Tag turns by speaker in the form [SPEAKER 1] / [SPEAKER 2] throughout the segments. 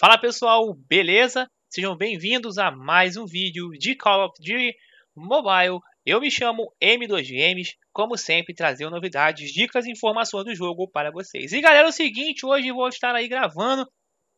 [SPEAKER 1] Fala pessoal, beleza? Sejam bem-vindos a mais um vídeo de Call of Duty Mobile. Eu me chamo M2Games, como sempre, trazendo novidades, dicas e informações do jogo para vocês. E galera, é o seguinte, hoje vou estar aí gravando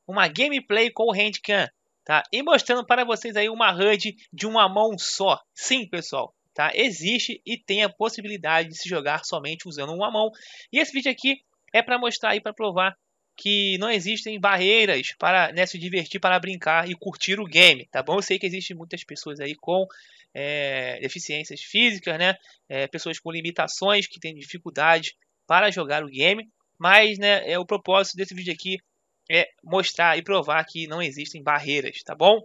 [SPEAKER 1] uma gameplay com o Handcam, tá? E mostrando para vocês aí uma HUD de uma mão só. Sim, pessoal, tá? Existe e tem a possibilidade de se jogar somente usando uma mão. E esse vídeo aqui é para mostrar e para provar que não existem barreiras para né, se divertir, para brincar e curtir o game, tá bom? Eu sei que existem muitas pessoas aí com é, deficiências físicas, né? É, pessoas com limitações que têm dificuldade para jogar o game, mas né, é, o propósito desse vídeo aqui é mostrar e provar que não existem barreiras, tá bom?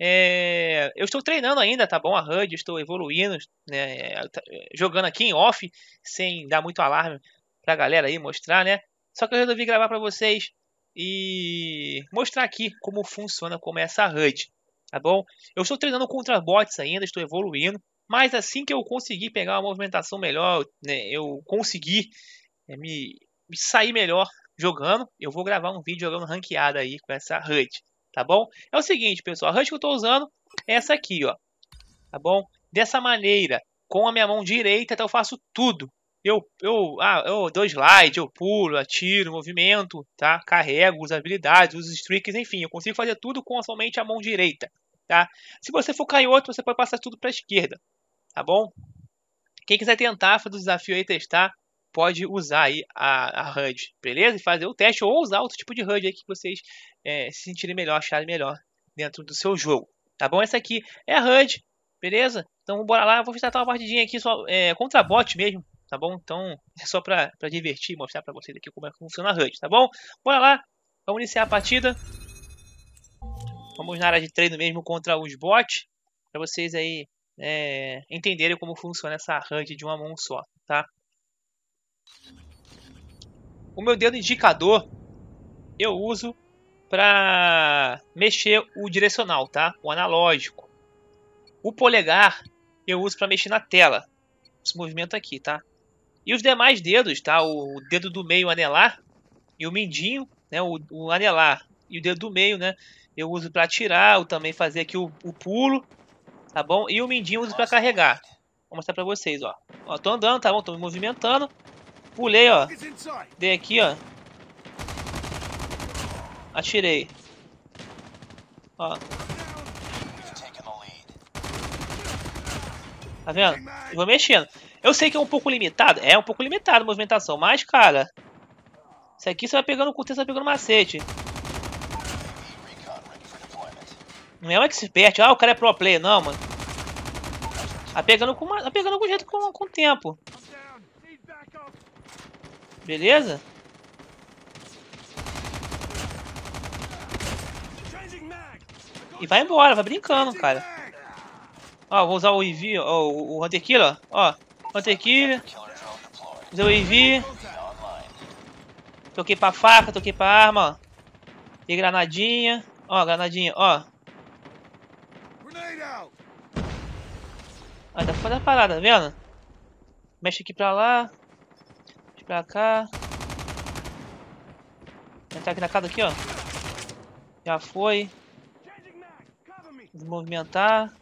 [SPEAKER 1] É, eu estou treinando ainda, tá bom? A HUD, estou evoluindo, né, tá, jogando aqui em off, sem dar muito alarme pra galera aí mostrar, né? Só que eu resolvi gravar para vocês e mostrar aqui como funciona, como é essa HUD, tá bom? Eu estou treinando contra bots ainda, estou evoluindo, mas assim que eu conseguir pegar uma movimentação melhor, né, eu conseguir é, me, me sair melhor jogando, eu vou gravar um vídeo jogando ranqueada aí com essa HUD, tá bom? É o seguinte, pessoal, a HUD que eu estou usando é essa aqui, ó, tá bom? Dessa maneira, com a minha mão direita, então eu faço tudo, eu, eu, ah, eu dou slide, eu pulo, atiro, movimento, tá? Carrego, uso habilidades, uso streaks, enfim, eu consigo fazer tudo com somente a mão direita, tá? Se você for canhoto, você pode passar tudo para a esquerda, tá bom? Quem quiser tentar fazer o desafio aí, testar, pode usar aí a, a HUD, beleza? E fazer o teste ou usar outro tipo de HUD aí que vocês é, se sentirem melhor, acharem melhor dentro do seu jogo, tá bom? Essa aqui é a HUD, beleza? Então bora lá, vou tentar uma partidinha aqui só é, contra bot mesmo, tá bom? Então é só pra, pra divertir e mostrar pra vocês aqui como é que funciona a HUD, tá bom? Bora lá, vamos iniciar a partida. Vamos na área de treino mesmo contra os bots, pra vocês aí é, entenderem como funciona essa HUD de uma mão só, tá? O meu dedo indicador eu uso para mexer o direcional, tá? O analógico. O polegar eu uso para mexer na tela. Esse movimento aqui, tá? E os demais dedos, tá? O, dedo do meio anelar e o mindinho, né? O, o anelar e o dedo do meio, né? Eu uso para tirar, ou também fazer aqui o, o pulo, tá bom? E o mindinho eu uso para carregar. Vou mostrar para vocês, ó. Ó, tô andando, tá bom? Tô me movimentando. Pulei, ó. Dei aqui, ó. Atirei. Ó. Tá vendo? Eu vou mexendo. Eu sei que é um pouco limitado. É um pouco limitado a movimentação, mas, cara... Isso aqui você vai pegando curto, você vai pegando macete. Não é um expert. Ah, o cara é pro play, Não, mano. Tá pegando com, uma, tá pegando com jeito com, com o tempo. Beleza? E vai embora, vai brincando, cara. Ó, vou usar o Envy, ó, o Hunter ó. Counter kill. Deu AV. Toquei pra faca, toquei pra arma, ó. E granadinha. Ó, granadinha, ó. Ah, tá foda a parada, tá vendo? Mexe aqui pra lá. Mexe pra cá. Entrar aqui na casa aqui, ó. Já foi. Desmovimentar.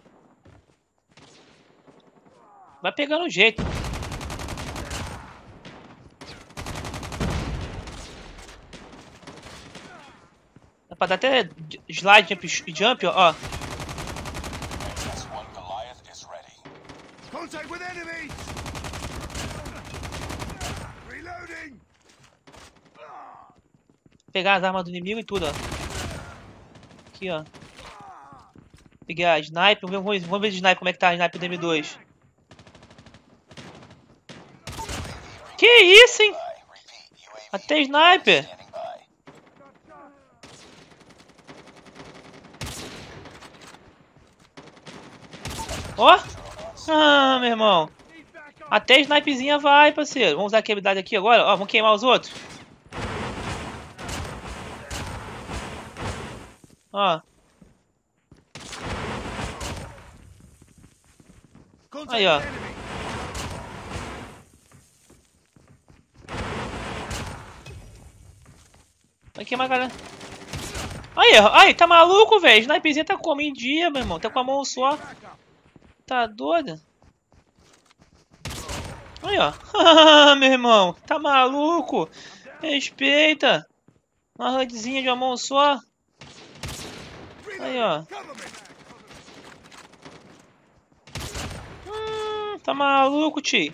[SPEAKER 1] Vai pegando o jeito. Dá pra dar até slide, jump, jump ó. Pegar as armas do inimigo e tudo, ó. Aqui, ó. Peguei a sniper. Vamos, vamos ver o sniper, como é que tá a sniper do M2. Que isso, hein? Até sniper. Ó. Oh. Ah, meu irmão. Até snipezinha vai, parceiro. Vamos usar a habilidade aqui agora. Ó, oh, vamos queimar os outros. Ó. Oh. Aí, ó. Aqui, galera. Aí, aí, tá maluco, velho? Snipezinho tá com em dia, meu irmão. Tá com a mão só. Tá doido? Aí, ó. meu irmão, tá maluco? Respeita. Uma HUDzinha de uma mão só. Aí, ó. Hum, tá maluco, tio.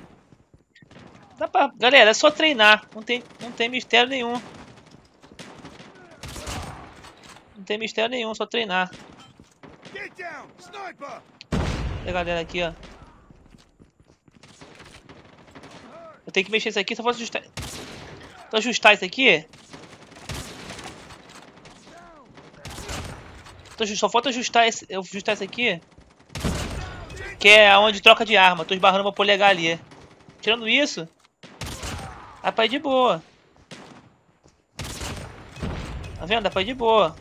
[SPEAKER 1] Dá pra... Galera, é só treinar. Não tem, não tem mistério nenhum. tem mistério nenhum, só treinar. Pegar a galera aqui, ó. Eu tenho que mexer isso aqui, só posso ajustar... Vou ajustar isso aqui. Só falta ajustar esse, ajustar esse aqui. Que é onde troca de arma. Tô esbarrando meu polegar ali. Tirando isso. ir de boa. Tá vendo? ir de boa.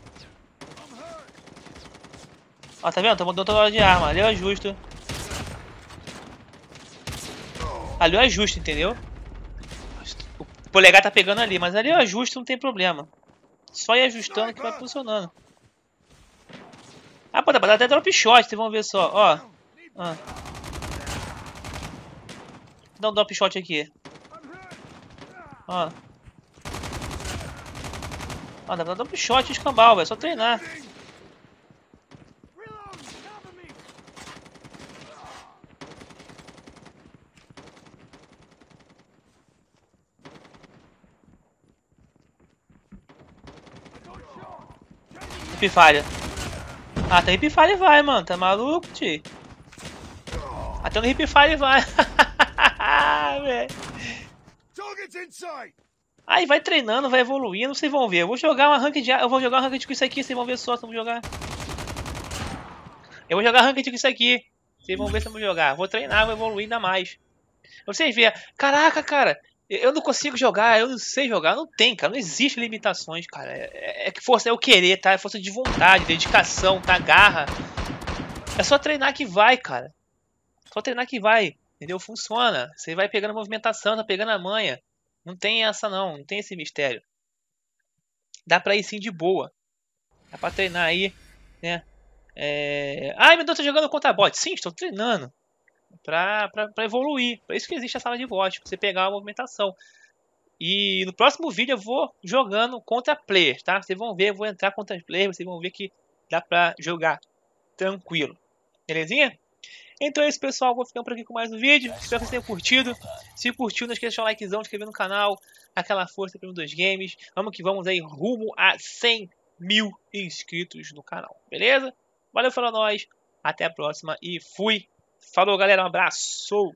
[SPEAKER 1] Ó, tá vendo? tá mandando toda hora de arma. Ali eu ajusto. Ali eu ajusto, entendeu? O polegar tá pegando ali, mas ali eu ajusto, não tem problema. Só ir ajustando que vai funcionando. Ah, pô, dá até drop shot, vocês vão ver só, ó. Ah. Dá um drop shot aqui. Ó. dá pra dar drop shot de escambau, velho, só treinar. Hipfire. Até ah, tá, o e vai, mano. Tá maluco, ti? Até no Fire vai. Aí vai treinando, vai evoluindo, vocês vão ver. Eu vou jogar uma ranked, eu vou jogar uma ranked com isso aqui, vocês vão ver só vamos jogar. Eu vou jogar ranked com isso aqui. Vocês vão ver se vamos jogar. Vou treinar, vou evoluir ainda mais. Vocês vê. Caraca, cara. Eu não consigo jogar, eu não sei jogar, não tem, cara. Não existe limitações, cara. É, é, é que é força, é o querer, tá? É força de vontade, dedicação, tá? Garra. É só treinar que vai, cara. Só treinar que vai, entendeu? Funciona. Você vai pegando a movimentação, tá pegando a manha. Não tem essa, não. Não tem esse mistério. Dá pra ir sim de boa. Dá pra treinar aí, né? É... Ai, meu Deus, tô jogando contra bot. Sim, estou treinando para evoluir. Para isso que existe a sala de voz, para tipo, você pegar a movimentação. E no próximo vídeo eu vou jogando contra players, tá? Vocês vão ver, eu vou entrar contra players, vocês vão ver que dá para jogar tranquilo. Belezinha? Então é isso, pessoal. Vou ficando por aqui com mais um vídeo. Espero que vocês tenham curtido. Se curtiu, não esqueça de deixar um likezão, inscrever no canal. Aquela força para um dos games. Vamos que vamos aí rumo a 100 mil inscritos no canal. Beleza? Valeu, falou nós. Até a próxima e fui! Falou, galera. Um abraço.